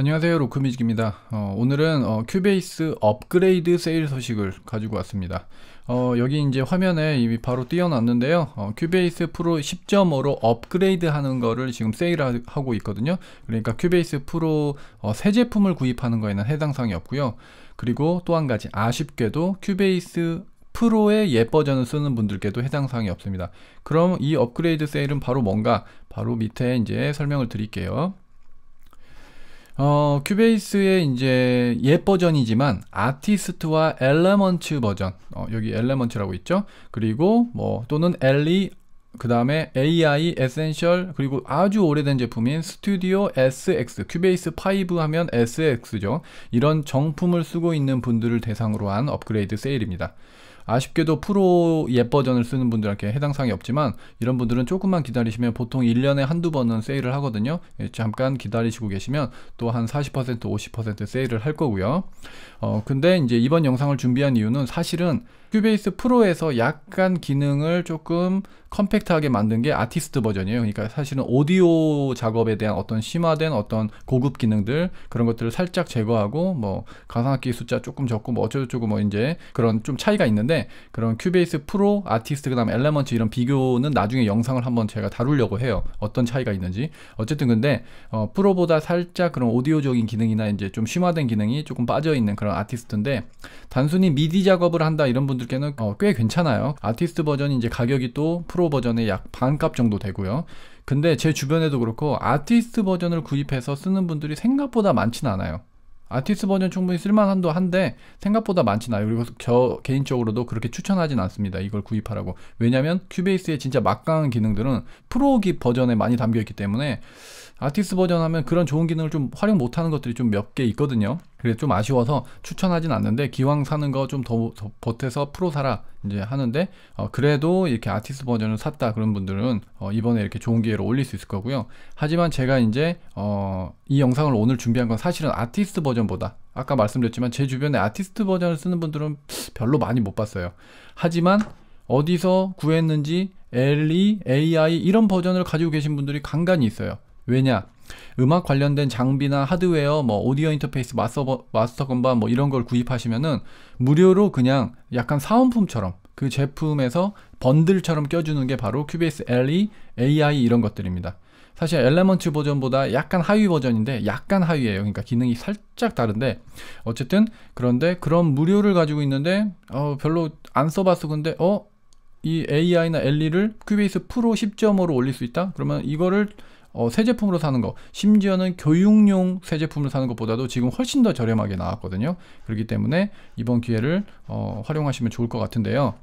안녕하세요 로크뮤직입니다 어, 오늘은 어, 큐베이스 업그레이드 세일 소식을 가지고 왔습니다 어, 여기 이제 화면에 이미 바로 띄어놨는데요 어, 큐베이스 프로 10.5로 업그레이드 하는 거를 지금 세일하고 있거든요 그러니까 큐베이스 프로 어, 새 제품을 구입하는 거에는 해당 사항이 없고요 그리고 또 한 가지 아쉽게도 큐베이스 프로의 예 버전을 쓰는 분들께도 해당 사항이 없습니다 그럼 이 업그레이드 세일은 바로 뭔가 바로 밑에 이제 설명을 드릴게요 어, 큐베이스의 이제 옛 버전이지만 아티스트와 엘레먼츠 버전. 어, 여기 엘레먼츠라고 있죠. 그리고 뭐 또는 엘리 그 다음에 AI, 에센셜, 그리고 아주 오래된 제품인 스튜디오 SX, 큐베이스 5 하면 SX죠. 이런 정품을 쓰고 있는 분들을 대상으로 한 업그레이드 세일입니다. 아쉽게도 프로 예 버전을 쓰는 분들한테 해당 사항이 없지만 이런 분들은 조금만 기다리시면 보통 1년에 한두 번은 세일을 하거든요. 예, 잠깐 기다리시고 계시면 또 한 40% 50% 세일을 할 거고요. 어, 근데 이제 이번 영상을 준비한 이유는 사실은 큐베이스 프로에서 약간 기능을 조금 컴팩트하게 만든 게 아티스트 버전이에요. 그러니까 사실은 오디오 작업에 대한 어떤 심화된 어떤 고급 기능들 그런 것들을 살짝 제거하고 뭐 가상악기 숫자 조금 적고 뭐 어쩌고저쩌고 뭐 이제 그런 좀 차이가 있는데 그런 큐베이스 프로, 아티스트, 그 다음에 엘레먼트 이런 비교는 나중에 영상을 한번 제가 다루려고 해요. 어떤 차이가 있는지. 어쨌든 근데 어, 프로보다 살짝 그런 오디오적인 기능이나 이제 좀 심화된 기능이 조금 빠져있는 그런 아티스트인데 단순히 미디 작업을 한다 이런 분들께는 어, 꽤 괜찮아요. 아티스트 버전이 이제 가격이 또 프로 버전의 약 반값 정도 되고요. 근데 제 주변에도 그렇고 아티스트 버전을 구입해서 쓰는 분들이 생각보다 많진 않아요. 아티스 버전 충분히 쓸만한도 한데 생각보다 많진 않아요. 그리고 저 개인적으로도 그렇게 추천하진 않습니다. 이걸 구입하라고. 왜냐면 큐베이스의 진짜 막강한 기능들은 프로기 버전에 많이 담겨 있기 때문에 아티스 버전 하면 그런 좋은 기능을 좀 활용 못하는 것들이 좀 몇 개 있거든요. 그래 좀 아쉬워서 추천하진 않는데 기왕 사는 거 좀더 보태서 프로 사라 이제 하는데 어, 그래도 이렇게 아티스트 버전을 샀다 그런 분들은 어, 이번에 이렇게 좋은 기회로 올릴 수 있을 거고요 하지만 제가 이제 어, 이 영상을 오늘 준비한 건 사실은 아티스트 버전보다 아까 말씀드렸지만 제 주변에 아티스트 버전을 쓰는 분들은 별로 많이 못 봤어요 하지만 어디서 구했는지 LE, AI 이런 버전을 가지고 계신 분들이 간간히 있어요 왜냐 음악 관련된 장비나 하드웨어, 뭐 오디오 인터페이스, 마스터, 마스터 건반 뭐 이런 걸 구입하시면은 무료로 그냥 약간 사은품처럼 그 제품에서 번들처럼 껴주는 게 바로 QBS LE, AI 이런 것들입니다. 사실 엘레먼트 버전보다 약간 하위 버전인데 약간 하위예요. 그러니까 기능이 살짝 다른데 어쨌든 그런데 그런 무료를 가지고 있는데 어 별로 안 써봤어 근데 어 이 AI나 LE를 QBS 프로 10.5로 올릴 수 있다? 그러면 이거를 어, 새 제품으로 사는 거 심지어는 교육용 새 제품을 사는 것보다도 지금 훨씬 더 저렴하게 나왔거든요 그렇기 때문에 이번 기회를 어, 활용하시면 좋을 것 같은데요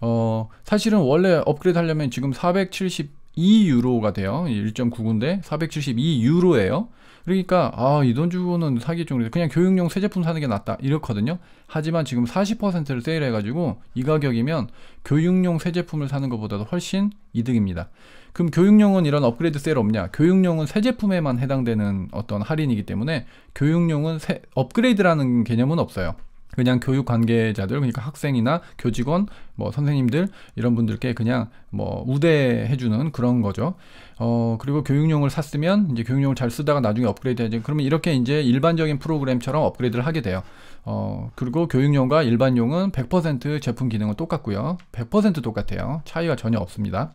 어, 사실은 원래 업그레이드 하려면 지금 470 2유로가 돼요. 1.99인데 472유로예요. 그러니까 아, 이 돈 주고는 사기 좀 그냥 교육용 새 제품 사는 게 낫다. 이렇거든요. 하지만 지금 40%를 세일해 가지고 이 가격이면 교육용 새 제품을 사는 것보다도 훨씬 이득입니다. 그럼 교육용은 이런 업그레이드 세일 없냐? 교육용은 새 제품에만 해당되는 어떤 할인이기 때문에 교육용은 새 업그레이드라는 개념은 없어요. 그냥 교육 관계자들 그러니까 학생이나 교직원 뭐 선생님들 이런 분들께 그냥 뭐 우대해 주는 그런 거죠. 어 그리고 교육용을 샀으면 이제 교육용을 잘 쓰다가 나중에 업그레이드 해야지. 그러면 이렇게 이제 일반적인 프로그램처럼 업그레이드를 하게 돼요. 어 그리고 교육용과 일반용은 100% 제품 기능은 똑같고요. 100% 똑같아요. 차이가 전혀 없습니다.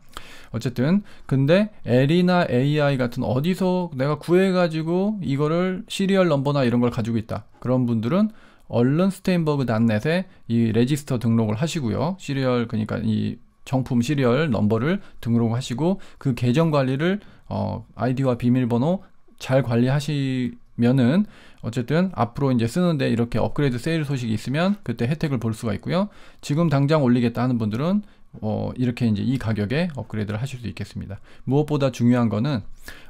어쨌든 근데 L이나 AI 같은 어디서 내가 구해 가지고 이거를 시리얼 넘버나 이런 걸 가지고 있다. 그런 분들은 얼른 스테인버그 단넷에 이 레지스터 등록을 하시고요. 시리얼 그러니까 이 정품 시리얼 넘버를 등록하시고 그 계정 관리를 어, 아이디와 비밀번호 잘 관리하시면은 어쨌든 앞으로 이제 쓰는데 이렇게 업그레이드 세일 소식이 있으면 그때 혜택을 볼 수가 있고요. 지금 당장 올리겠다 하는 분들은 어, 이렇게 이제 이 가격에 업그레이드를 하실 수 있겠습니다. 무엇보다 중요한 거는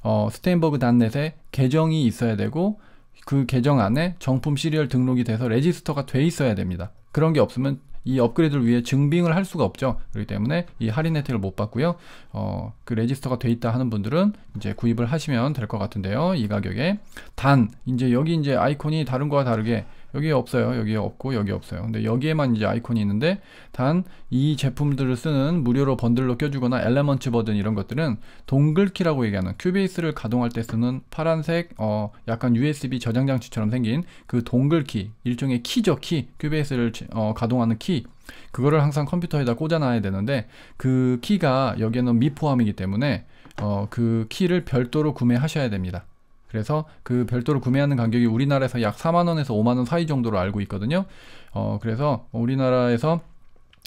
어, 스테인버그 단넷에 계정이 있어야 되고 그 계정 안에 정품 시리얼 등록이 돼서 레지스터가 돼 있어야 됩니다. 그런 게 없으면 이 업그레이드를 위해 증빙을 할 수가 없죠. 그렇기 때문에 이 할인 혜택을 못 받고요. 어, 그 레지스터가 돼 있다 하는 분들은 이제 구입을 하시면 될 것 같은데요. 이 가격에. 단, 이제 여기 이제 아이콘이 다른 거와 다르게 여기에 없어요. 여기에 없고 여기 없어요. 근데 여기에만 이제 아이콘이 있는데 단 이 제품들을 쓰는 무료로 번들로 껴주거나 엘레먼츠버든 이런 것들은 동글키라고 얘기하는 큐베이스를 가동할 때 쓰는 파란색 어 약간 USB 저장 장치처럼 생긴 그 동글키 일종의 키죠 키 큐베이스를 어, 가동하는 키 그거를 항상 컴퓨터에다 꽂아놔야 되는데 그 키가 여기에는 미포함이기 때문에 어, 그 키를 별도로 구매하셔야 됩니다. 그래서 그 별도로 구매하는 가격이 우리나라에서 약 4만 원에서 5만 원 사이 정도로 알고 있거든요. 어 그래서 우리나라에서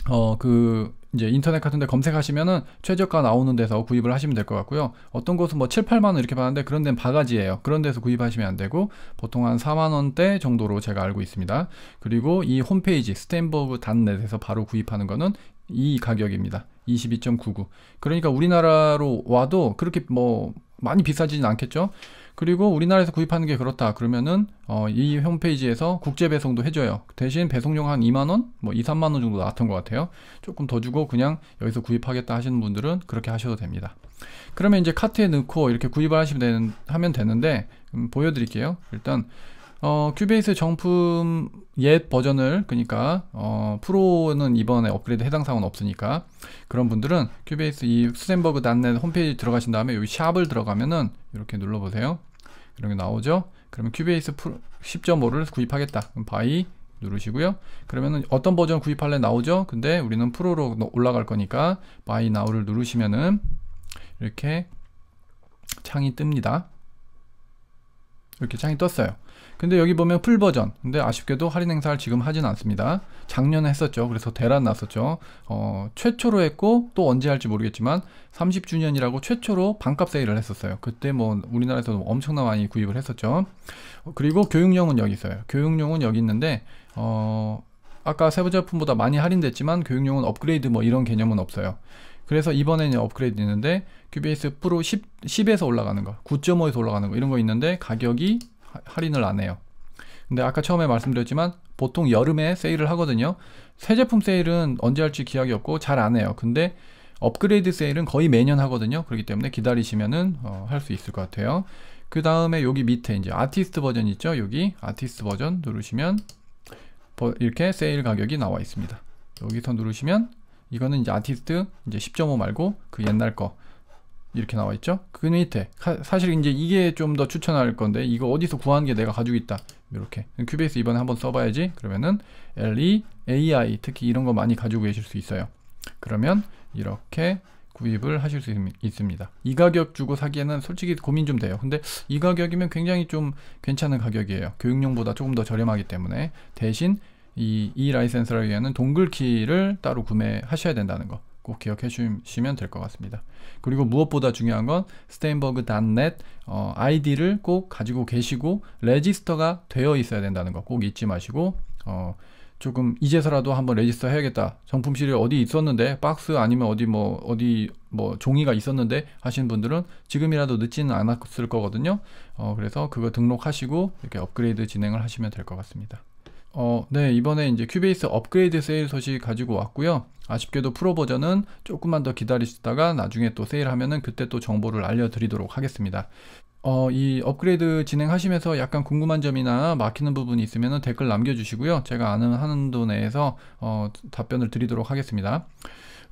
어 그 이제 인터넷 같은데 검색하시면은 최저가 나오는 데서 구입을 하시면 될 것 같고요. 어떤 곳은 뭐 7, 8만 원 이렇게 봤는데 그런 데는 바가지예요. 그런 데서 구입하시면 안 되고 보통 한 4만 원대 정도로 제가 알고 있습니다. 그리고 이 홈페이지 스탠버그 단넷에서 바로 구입하는 거는 이 가격입니다. 22.99. 그러니까 우리나라로 와도 그렇게 뭐 많이 비싸지는 않겠죠. 그리고 우리나라에서 구입하는 게 그렇다 그러면은 어, 이 홈페이지에서 국제 배송도 해줘요. 대신 배송료 한 2만 원, 뭐 2, 3만 원 정도 나왔던 것 같아요. 조금 더 주고 그냥 여기서 구입하겠다 하시는 분들은 그렇게 하셔도 됩니다. 그러면 이제 카트에 넣고 이렇게 구입을 하시면 되는, 하면 되는데 음, 보여드릴게요. 일단 어, 큐베이스 정품 옛 버전을 그러니까 어, 프로는 이번에 업그레이드 해당 사항은 없으니까 그런 분들은 큐베이스 이 스탠버그 닷넷 홈페이지 들어가신 다음에 여기 샵을 들어가면은 이렇게 눌러보세요. 이런 게 나오죠. 그러면 큐베이스 10.5를 구입하겠다. 그럼 바이 누르시고요. 그러면은 어떤 버전 구입할래 나오죠. 근데 우리는 프로로 올라갈 거니까 바이 나우를 누르시면은 이렇게 창이 뜹니다. 이렇게 창이 떴어요. 근데 여기 보면 풀 버전. 근데 아쉽게도 할인 행사를 지금 하진 않습니다. 작년에 했었죠. 그래서 대란 났었죠. 어, 최초로 했고 또 언제 할지 모르겠지만 30주년이라고 최초로 반값 세일을 했었어요. 그때 뭐 우리나라에서도 엄청나 많이 구입을 했었죠. 그리고 교육용은 여기 있어요. 교육용은 여기 있는데 어, 아까 세부 제품보다 많이 할인됐지만 교육용은 업그레이드 뭐 이런 개념은 없어요. 그래서 이번에는 업그레이드 있는데 QBS 프로 10, 10에서 올라가는 거 9.5에서 올라가는 거 이런 거 있는데 가격이 할인을 안 해요 근데 아까 처음에 말씀드렸지만 보통 여름에 세일을 하거든요 새 제품 세일은 언제 할지 기약이 없고 잘 안 해요 근데 업그레이드 세일은 거의 매년 하거든요 그렇기 때문에 기다리시면은 어, 할 수 있을 것 같아요 그 다음에 여기 밑에 이제 아티스트 버전 있죠 여기 아티스트 버전 누르시면 이렇게 세일 가격이 나와 있습니다 여기서 누르시면 이거는 이제 아티스트 이제 10.5 말고 그 옛날 거 이렇게 나와 있죠. 그 밑에 사실 이제 이게 좀 더 추천할 건데 이거 어디서 구한 게 내가 가지고 있다. 이렇게 큐베이스 이번에 한번 써봐야지. 그러면은 LE, AI 특히 이런 거 많이 가지고 계실 수 있어요. 그러면 이렇게 구입을 하실 수 있습니다. 이 가격 주고 사기에는 솔직히 고민 좀 돼요. 근데 이 가격이면 굉장히 좀 괜찮은 가격이에요. 교육용보다 조금 더 저렴하기 때문에 대신 이, 이 라이센스를 위해는 동글키를 따로 구매하셔야 된다는 거 꼭 기억해 주시면 될 것 같습니다. 그리고 무엇보다 중요한 건 스테인버그.net 어, 아이디를 꼭 가지고 계시고 레지스터가 되어 있어야 된다는 거 꼭 잊지 마시고 어, 조금 이제서라도 한번 레지스터 해야겠다. 정품실이 어디 있었는데 박스 아니면 어디 뭐 어디 뭐 종이가 있었는데 하시는 분들은 지금이라도 늦지는 않았을 거거든요. 어, 그래서 그거 등록하시고 이렇게 업그레이드 진행을 하시면 될 것 같습니다. 어, 네, 이번에 이제 큐베이스 업그레이드 세일 소식 가지고 왔고요. 아쉽게도 프로 버전은 조금만 더 기다리시다가 나중에 또 세일하면은 그때 또 정보를 알려드리도록 하겠습니다. 어, 이 업그레이드 진행하시면서 약간 궁금한 점이나 막히는 부분이 있으면 댓글 남겨주시고요. 제가 아는 한도 내에서 어, 답변을 드리도록 하겠습니다.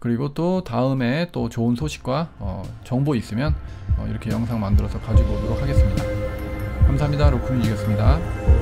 그리고 또 다음에 또 좋은 소식과 어, 정보 있으면 어, 이렇게 영상 만들어서 가지고 오도록 하겠습니다. 감사합니다. 로크뮤직이었습니다.